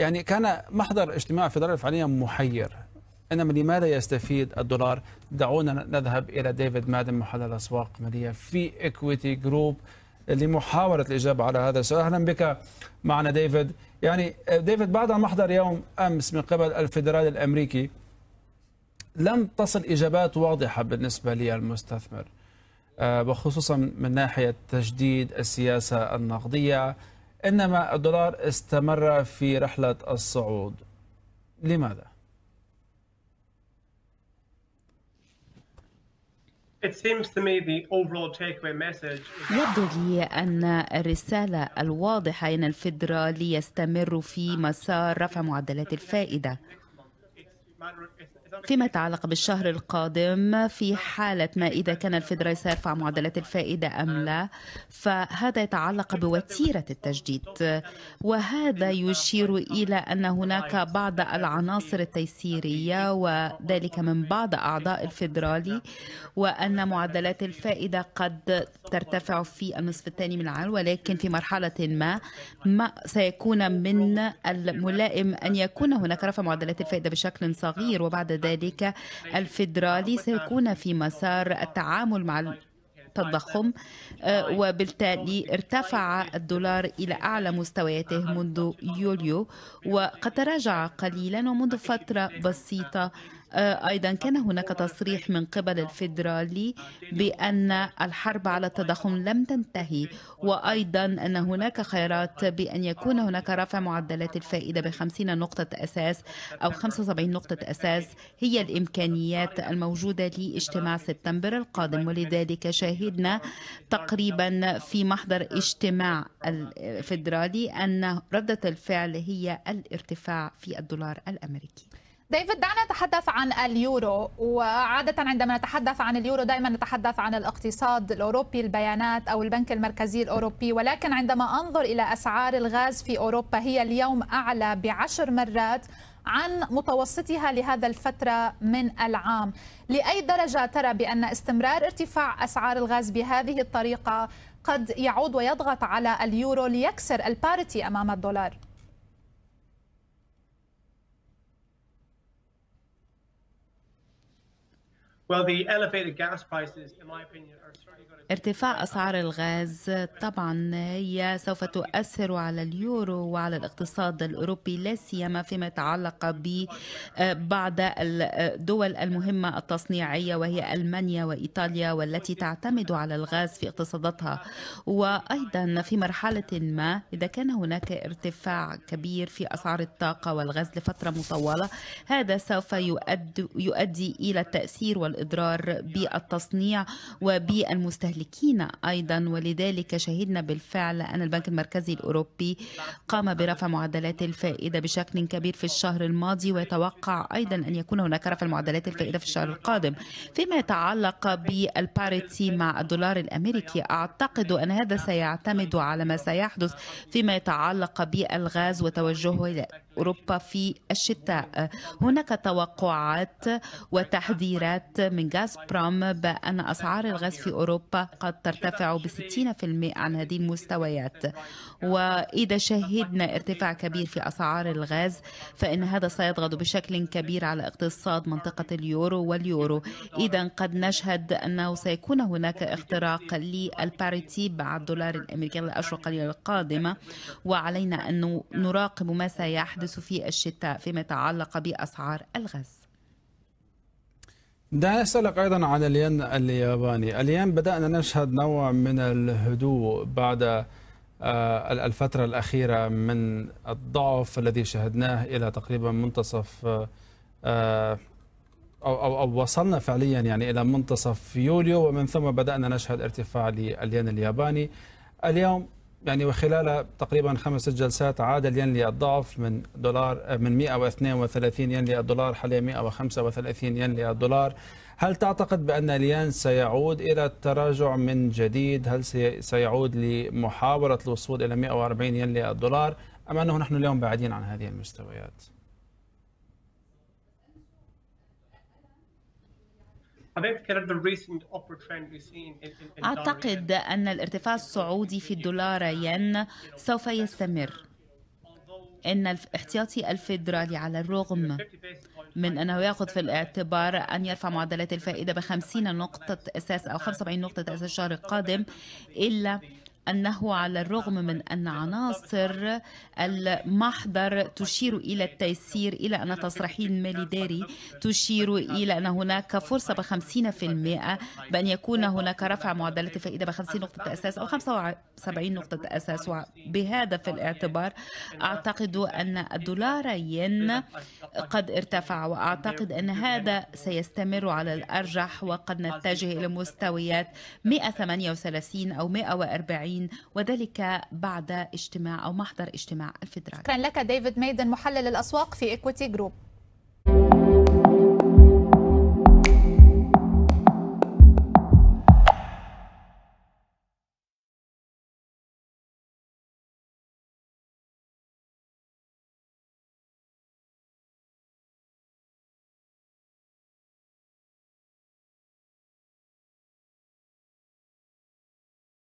يعني كان محضر اجتماع في دار الفعالية محير إنما لماذا يستفيد الدولار دعونا نذهب إلى ديفيد مادن محلل أسواق مالية في إكويتي جروب لمحاولة الإجابة على هذا السؤال أهلا بك معنا ديفيد يعني ديفيد بعد محضر يوم أمس من قبل الفدرالي الأمريكي لم تصل إجابات واضحة بالنسبة للمستثمر آه، وخصوصا من ناحية تجديد السياسة النقدية إنما الدولار استمر في رحلة الصعود لماذا؟ يبدو لي أن الرسالة الواضحة أن الفيدرالي يستمر في مسار رفع معدلات الفائدة فيما يتعلق بالشهر القادم في حالة ما إذا كان الفدرالي سيرفع معدلات الفائدة أم لا فهذا يتعلق بوتيرة التجديد وهذا يشير إلى أن هناك بعض العناصر التيسيرية وذلك من بعض أعضاء الفدرالي وأن معدلات الفائدة قد ترتفع في النصف الثاني من العام ولكن في مرحلة ما, ما سيكون من الملائم أن يكون هناك رفع معدلات الفائدة بشكل صغير وبعد ذلك الفيدرالي سيكون في مسار التعامل مع التضخم آه، وبالتالي ارتفع الدولار إلى أعلى مستوياته منذ يوليو وقد تراجع قليلا ومنذ فترة بسيطة آه، أيضا كان هناك تصريح من قبل الفيدرالي بأن الحرب على التضخم لم تنتهي وأيضا أن هناك خيارات بأن يكون هناك رفع معدلات الفائدة بخمسين نقطة أساس أو 75 نقطة أساس هي الإمكانيات الموجودة لاجتماع سبتمبر القادم ولذلك شاهدنا تقريبا في محضر اجتماع الفيدرالي أن ردة الفعل هي الارتفاع في الدولار الأمريكي ديفيد دعنا نتحدث عن اليورو وعادة عندما نتحدث عن اليورو دائما نتحدث عن الاقتصاد الأوروبي البيانات أو البنك المركزي الأوروبي ولكن عندما أنظر إلى أسعار الغاز في أوروبا هي اليوم أعلى بعشر مرات عن متوسطها لهذا الفترة من العام لأي درجة ترى بأن استمرار ارتفاع أسعار الغاز بهذه الطريقة قد يعود ويضغط على اليورو ليكسر البارتي أمام الدولار؟ ارتفاع أسعار الغاز طبعا هي سوف تؤثر على اليورو وعلى الاقتصاد الأوروبي لا سيما فيما يتعلق ببعض آه، الدول المهمة التصنيعية وهي ألمانيا وإيطاليا والتي تعتمد على الغاز في اقتصاداتها وأيضا في مرحلة ما إذا كان هناك ارتفاع كبير في أسعار الطاقة والغاز لفترة مطولة هذا سوف يؤدي إلى التأثير والإضرار الإضرار بالتصنيع وبالمستهلكين أيضا ولذلك شهدنا بالفعل أن البنك المركزي الأوروبي قام برفع معدلات الفائدة بشكل كبير في الشهر الماضي ويتوقع أيضا أن يكون هناك رفع معدلات الفائدة في الشهر القادم فيما يتعلق بالباريتي مع الدولار الأمريكي أعتقد أن هذا سيعتمد على ما سيحدث فيما يتعلق بالغاز وتوجهه أوروبا في الشتاء هناك توقعات وتحذيرات من برام بأن أسعار الغاز في أوروبا قد ترتفع ب 60% عن هذه المستويات وإذا شهدنا ارتفاع كبير في أسعار الغاز فإن هذا سيضغط بشكل كبير على اقتصاد منطقة اليورو واليورو إذا قد نشهد أنه سيكون هناك اختراق للباريتي مع الدولار الأمريكي للأشهر القليلة القادمة وعلينا أن نراقب ما سيحدث يحدث في الشتاء فيما يتعلق بأسعار الغاز دعني أسألك أيضا عن الين الياباني الين بدأنا نشهد نوع من الهدوء بعد آه، الفترة الأخيرة من الضعف الذي شهدناه إلى تقريبا منتصف آه، أو, أو, أو وصلنا فعليا يعني إلى منتصف يوليو ومن ثم بدأنا نشهد ارتفاع للين الياباني اليوم يعني وخلال تقريبا خمس جلسات عاد الين للضعف من دولار من 132 ين للدولار حاليا 135 ين للدولار هل تعتقد بأن الين سيعود إلى التراجع من جديد هل سيعود لمحاولة الوصول إلى 140 ين للدولار أم أنه نحن اليوم بعيدين عن هذه المستويات؟ أعتقد أن الارتفاع الصعودي في الدولار ين سوف يستمر إن الاحتياطي الفيدرالي على الرغم من أنه يأخذ في الاعتبار أن يرفع معدلات الفائدة بخمسين نقطة أساس أو خمسة نقطة أساس الشهر القادم إلا أنه على الرغم من أن عناصر المحضر تشير إلى التيسير إلى أن تصريحين المالي تشير إلى أن هناك فرصة ب 50% بأن يكون هناك رفع معدلات الفائدة ب 50 نقطة أساس أو 75 نقطة أساس وبهذا في الاعتبار أعتقد أن الدولار ين قد ارتفع وأعتقد أن هذا سيستمر على الأرجح وقد نتجه إلى مستويات 138 أو 140 الاربعين وذلك بعد اجتماع أو محضر اجتماع الفدرالي شكرا لك ديفيد ميدن محلل الأسواق في ايكويتي جروب